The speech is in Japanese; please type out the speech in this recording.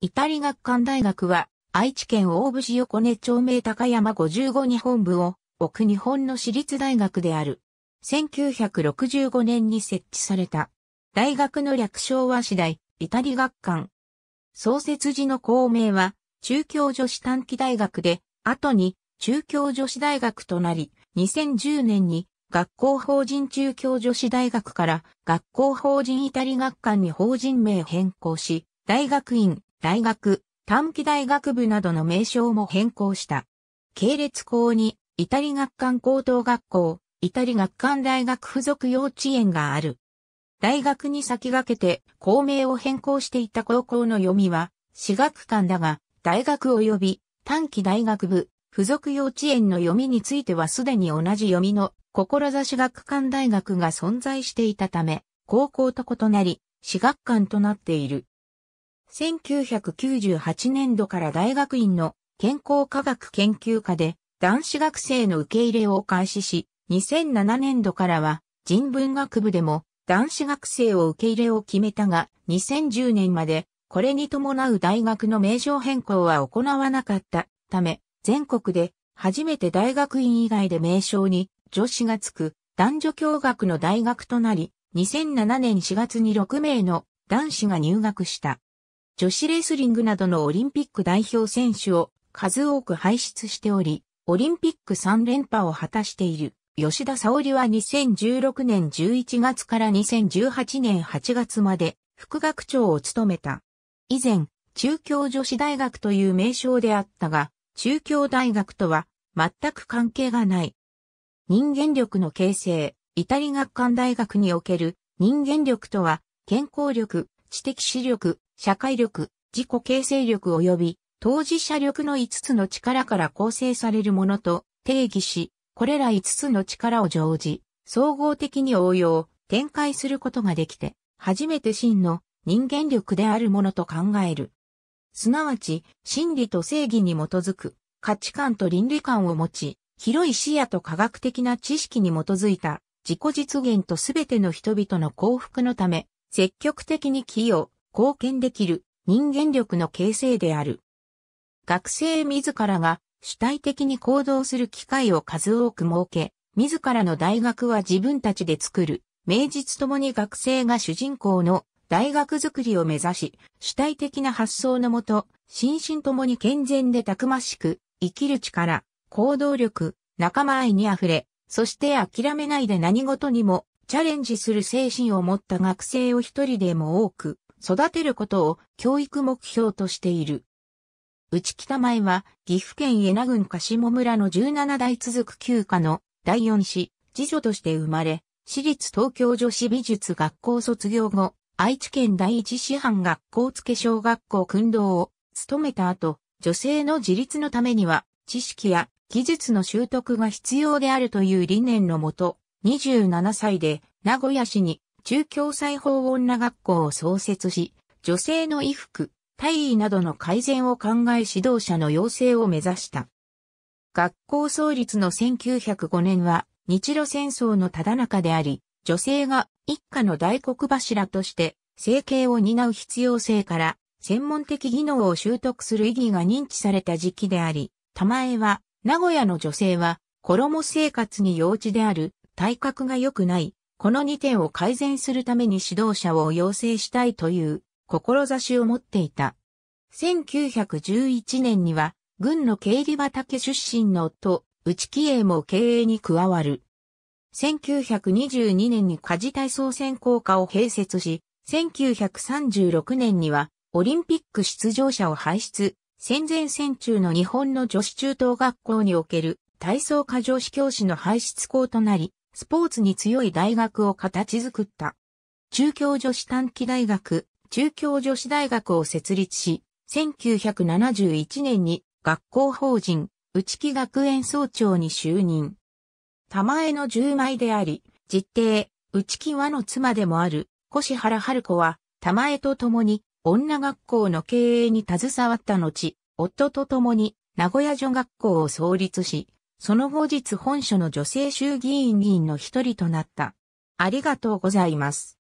イタリ学館大学は、愛知県大府市横根町名高山55に本部を置く日本の私立大学である。1965年に設置された。大学の略称は次第、イタリ学館。創設時の校名は、中京女子短期大学で、後に中京女子大学となり、2010年に学校法人中京女子大学から学校法人イタリ学館に法人名変更し、大学院大学、短期大学部などの名称も変更した。系列校に、イタリ学館高等学校、イタリ学館大学附属幼稚園がある。大学に先駆けて校名を変更していた高校の読みは、私学館だが、大学及び短期大学部、附属幼稚園の読みについてはすでに同じ読みの、志学館大学が存在していたため、高校と異なり、私学館となっている。1998年度から大学院の健康科学研究科で男子学生の受け入れを開始し、2007年度からは人文学部でも男子学生を受け入れを決めたが、2010年までこれに伴う大学の名称変更は行わなかったため、全国で初めて大学院以外で名称に女子がつく男女共学の大学となり、2007年4月に6名の男子が入学した。女子レスリングなどのオリンピック代表選手を数多く輩出しており、オリンピック3連覇を果たしている。吉田沙織は2016年11月から2018年8月まで副学長を務めた。以前、中京女子大学という名称であったが、中京大学とは全く関係がない。人間力の形成、イタリ学館大学における人間力とは、健康力、知的視力、社会力、自己形成力及び当事者力の5つの力から構成されるものと定義し、これら5つの力を常時、総合的に応用、展開することができて、初めて真の人間力であるものと考える。すなわち、真理と正義に基づく価値観と倫理観を持ち、広い視野と科学的な知識に基づいた自己実現とすべての人々の幸福のため、積極的に寄与、貢献できる人間力の形成である。学生自らが主体的に行動する機会を数多く設け、自らの大学は自分たちで作る、名実ともに学生が主人公の大学づくりを目指し、主体的な発想のもと、心身ともに健全でたくましく、生きる力、行動力、仲間愛に溢れ、そして諦めないで何事にもチャレンジする精神を持った学生を一人でも多く育てることを教育目標としている。内北前は岐阜県江名郡鹿下村の17代続く旧家の第四子、次女として生まれ、私立東京女子美術学校卒業後、愛知県第一師範学校付小学校訓導を務めた後、女性の自立のためには知識や技術の習得が必要であるという理念のもと、27歳で名古屋市に中共裁縫女学校を創設し、女性の衣服、体位などの改善を考え指導者の養成を目指した。学校創立の1905年は日露戦争のただ中であり、女性が一家の大黒柱として生計を担う必要性から専門的技能を習得する意義が認知された時期であり、玉江は名古屋の女性は衣生活に幼稚である体格が良くないこの2点を改善するために指導者を養成したいという志を持っていた。1911年には、軍の経理畑出身の夫、内木英も経営に加わる。1922年に家事体操専攻科を併設し、1936年にはオリンピック出場者を輩出、戦前戦中の日本の女子中等学校における体操科女子教師の輩出校となり、スポーツに強い大学を形作った。中京女子短期大学、中京女子大学を設立し、1971年に学校法人、内木学園総長に就任。玉江の十枚であり、実弟、内木和の妻でもある、越原春子は、玉江と共に、女学校の経営に携わった後、夫と共に、名古屋女学校を創立し、その後日本書の女性衆議院議員の一人となった。ありがとうございます。